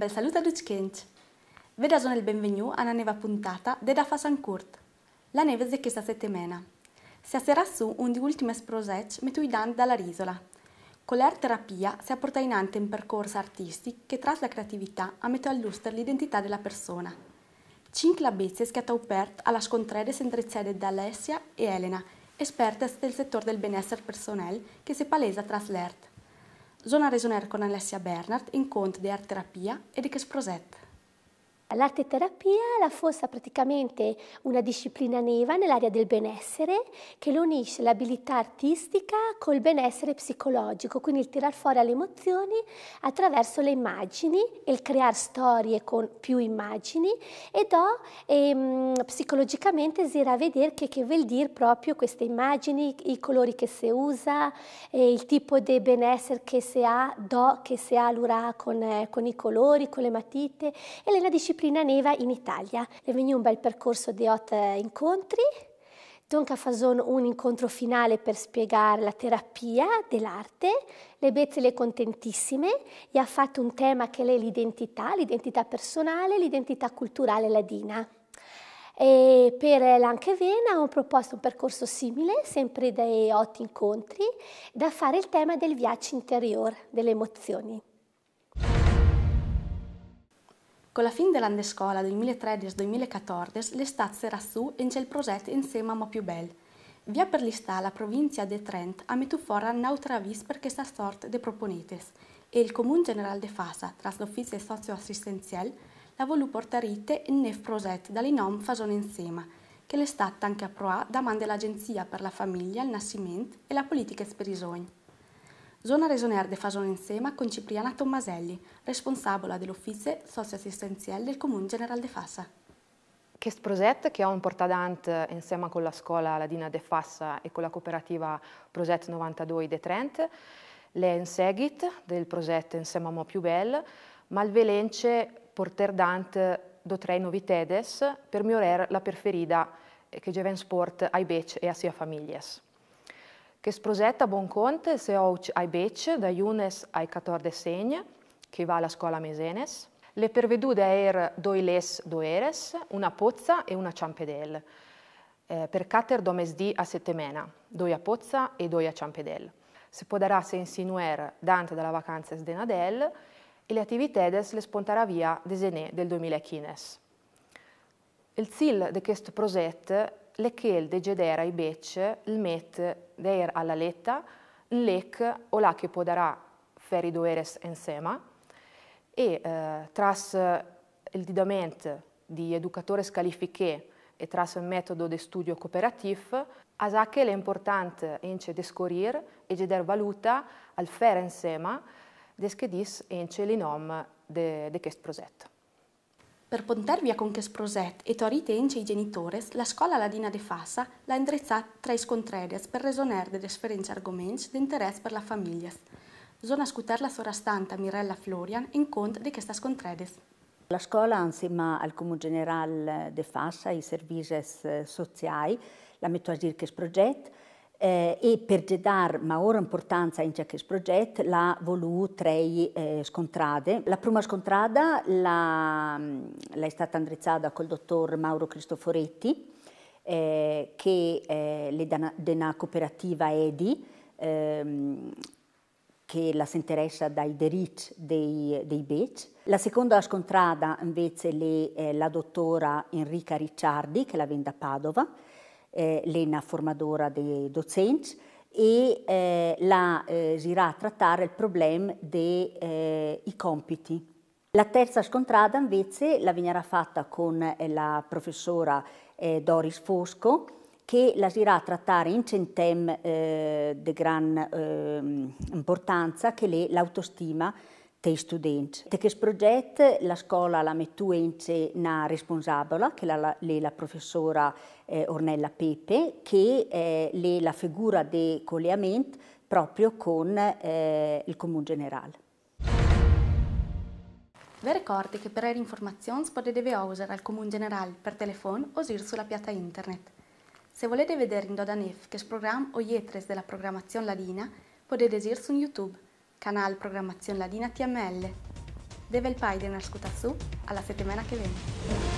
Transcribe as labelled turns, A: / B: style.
A: un bel saluto a tutti quanti. Vi do il benvenuto a una nuova puntata di Da Fasan Kurt, la neve di questa settimana. Si sarà su un di ultime sprosec metuidan dalla risola. Con l'art terapia si apporta in ante un percorso artistico che tras la creatività a mettere all'uster l'identità della persona. Cinque labezze schiatta aperta alla scontrede sentrizzede da Alessia e Elena, esperte del settore del benessere personale che si palesa tras l'art. Zona Resoner con Alessia Bernard, incontri di art terapia e di Chesproset. L'arte terapia la affossa praticamente
B: una disciplina neva nell'area del benessere che lo unisce l'abilità artistica col benessere psicologico, quindi il tirar fuori le emozioni attraverso le immagini e il creare storie con più immagini e do ehm, psicologicamente si era a vedere che, che vuol dire proprio queste immagini, i colori che si usa, eh, il tipo di benessere che si ha, do che si ha l'ura con, eh, con i colori, con le matite e lei la disciplina disciplina neva in Italia. È venuto un bel percorso di otto incontri, Tonka Fason un incontro finale per spiegare la terapia dell'arte, le Bezze le contentissime e ha fatto un tema che è l'identità, l'identità personale, l'identità culturale ladina. E per l'Anchevena ho proposto un percorso simile, sempre dai otto incontri, da fare il tema del viaggio interiore, delle emozioni.
A: Con la fin dell'andescola 2013-2014 l'estate rassù in gel progetto insieme a Mo più bel. Via per l'istà la provincia de Trent ha messo fuori vis per questa sort de proponetes e il Comune General de Fasa, tras l'Ufficio Socioassistenziale, la volu portarite in nef progetto dall'inom Fasone Insema, che l'è stata anche a proa da man dell'Agenzia per la Famiglia, il Nascimento e la Politica Sogni. Zona Resoner de Fasone Insema con Cipriana Tommaselli, responsabile dell'Ufficio Socio Socioassistenziale del Comune General de Fassa.
C: Questo progetto che ho in portadante insieme con la scuola Ladina de Fassa e con la cooperativa Progetto 92 de Trent, è in seguito del progetto Insieme a Mo Più Bel, ma il velence porter dante do tre novitedes per miorare la perferida eh, che geven sport ai bec e a sia famiglie che sprosetta buon conte se ho ai becce da Iunes ai 14 segne, che va alla scuola Mesenes, le pervedude er doiles doeres, una pozza e una ciampedel, eh, per cater domesdi a settemena, a pozza e a ciampedel. Se podarà se insinuer dante dalla vacanza de sdenadel e le attivitades le spontarà via desenè del 2015. Il zil de quest proset le l'Echel de Gedera i Becce, il Met der alla Letta, l'Ec o la che podarà feri doeres insema, e eh, tras eh, il didament di educatore scalifiché e tras il metodo di studio cooperatif, asache l'importante ence descorir e geder valuta al fer insema, ensema deschedis ence l'inom de, de quest progetto.
A: Per poter con che sproset e torite ence i genitores, la scuola ladina de Fassa l'ha indrezzata tra i scontredes per resoner de differenti argomenti di interesse per la famiglia. Zona scuter la sorastanta Mirella Florian in conto di questa scontredes.
D: La scuola, insieme al Comune Generale de Fassa, e i servizi eh, sociali, la metto a dire che progetto, eh, e per dare maggiore importanza a questo progetto l'ha voluto tre eh, scontrade. La prima scontrada mm, è stata indirizzata col dottor Mauro Cristoforetti, eh, che è eh, della cooperativa EDI, ehm, che la si interessa dai diritti dei, dei BEC. La seconda scontrada invece è eh, la dottora Enrica Ricciardi, che la vende a Padova, eh, l'ENA formadora dei docenti e eh, la eh, irà a trattare il problema dei eh, compiti. La terza scontrada invece la verrà fatta con eh, la professora eh, Doris Fosco che la si irà a trattare in centem eh, di gran ehm, importanza che è l'autostima dei studenti. Per questo progetto la scuola la mettue una responsabile, che è la, professora eh, Ornella Pepe, che è eh, la figura di collegamento proprio con eh, il Comune Generale.
A: Vi ricordo che per le informazioni potete usare il Comune Generale per telefono o usare sulla piatta internet. Se volete vedere in Dodanef che il programma o ietres della programmazione ladina, potete usare su YouTube. Canal Programmazione Ladina TML. Deve il pai de nascuta su alla settimana che viene.